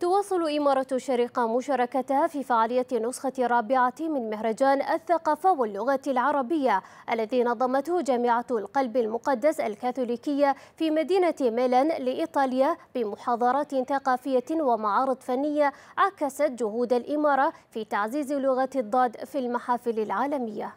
تواصل إمارة الشرقة مشاركتها في فعالية النسخة الرابعة من مهرجان الثقافة واللغة العربية الذي نظمته جامعة القلب المقدس الكاثوليكية في مدينة ميلان لإيطاليا بمحاضرات ثقافية ومعارض فنية عكست جهود الإمارة في تعزيز لغة الضاد في المحافل العالمية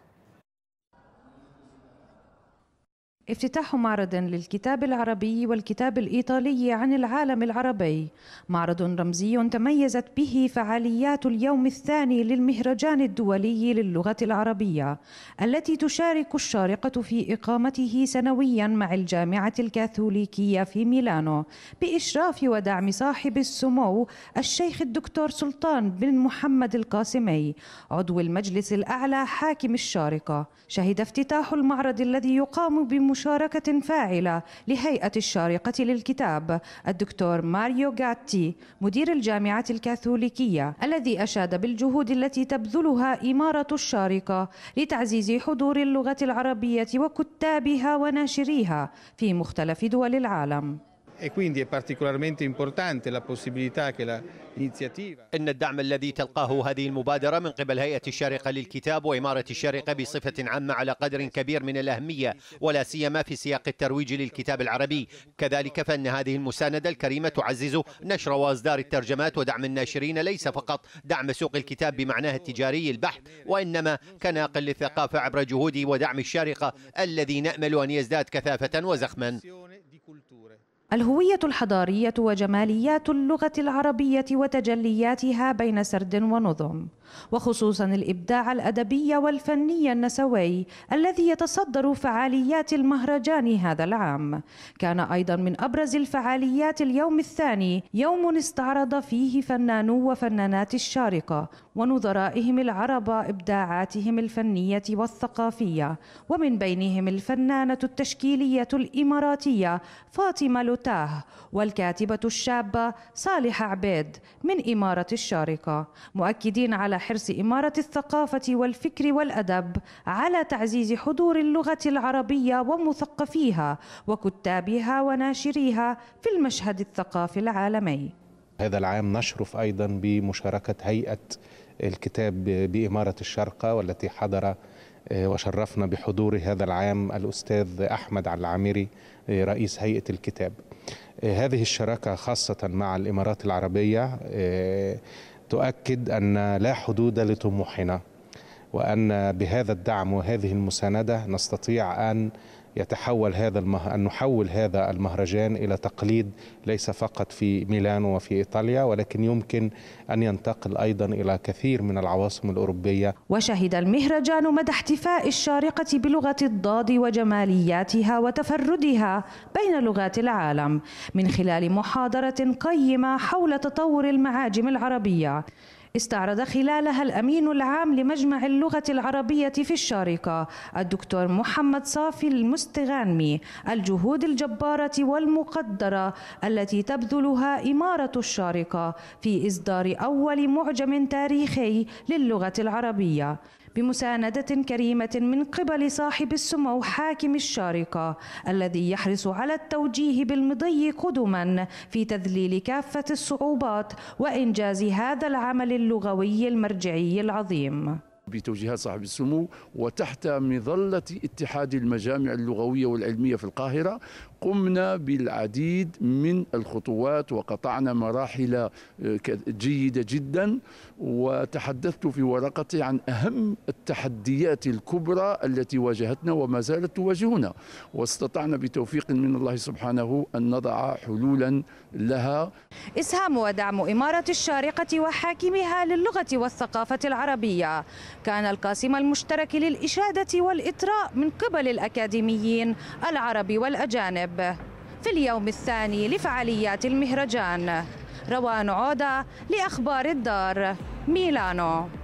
افتتاح معرض للكتاب العربي والكتاب الإيطالي عن العالم العربي معرض رمزي تميزت به فعاليات اليوم الثاني للمهرجان الدولي للغة العربية التي تشارك الشارقة في إقامته سنويا مع الجامعة الكاثوليكية في ميلانو بإشراف ودعم صاحب السمو الشيخ الدكتور سلطان بن محمد القاسمي عضو المجلس الأعلى حاكم الشارقة شهد افتتاح المعرض الذي يقام بم مشاركة فاعلة لهيئة الشارقة للكتاب الدكتور ماريو غاتي مدير الجامعة الكاثوليكية الذي أشاد بالجهود التي تبذلها إمارة الشارقة لتعزيز حضور اللغة العربية وكتابها وناشريها في مختلف دول العالم e quindi è particolarmente importante la possibilità che la إن الدعم الذي تلقاه هذه المبادرة من قبل هيئة الشارقة للكتاب وإمارة الشارقة بصفة عامة على قدر كبير من الأهمية ولا سيما في سياق الترويج للكتاب العربي كذلك فإن هذه المساندة الكريمة تعزز نشر وإصدار الترجمات ودعم الناشرين ليس فقط دعم سوق الكتاب بمعناه التجاري البحث وإنما كناقل للثقافة عبر جهودي ودعم الشارقة الذي نأمل أن يزداد كثافة وزخما الهوية الحضارية وجماليات اللغة العربية وتجلياتها بين سرد ونظم وخصوصا الإبداع الأدبي والفني النسوي الذي يتصدر فعاليات المهرجان هذا العام كان أيضا من أبرز الفعاليات اليوم الثاني يوم استعرض فيه فنانو وفنانات الشارقة ونظرائهم العرب إبداعاتهم الفنية والثقافية ومن بينهم الفنانة التشكيلية الإماراتية فاطمة لوتاه والكاتبة الشابة صالح عبيد من إمارة الشارقة مؤكدين على حرص إمارة الثقافة والفكر والأدب على تعزيز حضور اللغة العربية ومثقفيها وكتابها وناشريها في المشهد الثقافي العالمي هذا العام نشرف أيضا بمشاركة هيئة الكتاب بإمارة الشرقة والتي حضر آه، وشرفنا بحضور هذا العام الأستاذ أحمد العامري آه، رئيس هيئة الكتاب آه، هذه الشراكة خاصة مع الإمارات العربية تؤكد أن لا حدود لطموحنا وأن بهذا الدعم وهذه المساندة نستطيع أن يتحول هذا المه... أن نحول هذا المهرجان إلى تقليد ليس فقط في ميلانو وفي إيطاليا ولكن يمكن أن ينتقل أيضا إلى كثير من العواصم الأوروبية وشهد المهرجان مدى احتفاء الشارقة بلغة الضاد وجمالياتها وتفردها بين لغات العالم من خلال محاضرة قيمة حول تطور المعاجم العربية استعرض خلالها الأمين العام لمجمع اللغة العربية في الشارقة الدكتور محمد صافي المستغانمي الجهود الجبارة والمقدرة التي تبذلها إمارة الشارقة في إصدار أول معجم تاريخي للغة العربية بمساندة كريمة من قبل صاحب السمو حاكم الشارقة الذي يحرص على التوجيه بالمضي قدما في تذليل كافة الصعوبات وإنجاز هذا العمل اللغوي المرجعي العظيم بتوجيهات صاحب السمو وتحت مظلة اتحاد المجامع اللغوية والعلمية في القاهرة قمنا بالعديد من الخطوات وقطعنا مراحل آه، جيدة جدا وتحدثت في ورقتي عن أهم التحديات الكبرى التي واجهتنا وما زالت تواجهنا واستطعنا بتوفيق من الله سبحانه أن نضع حلولا لها إسهام ودعم إمارة الشارقة وحاكمها للغة والثقافة العربية كان القاسم المشترك للإشادة والإطراء من قبل الأكاديميين العرب والأجانب في اليوم الثاني لفعاليات المهرجان روان عودة لأخبار الدار ميلانو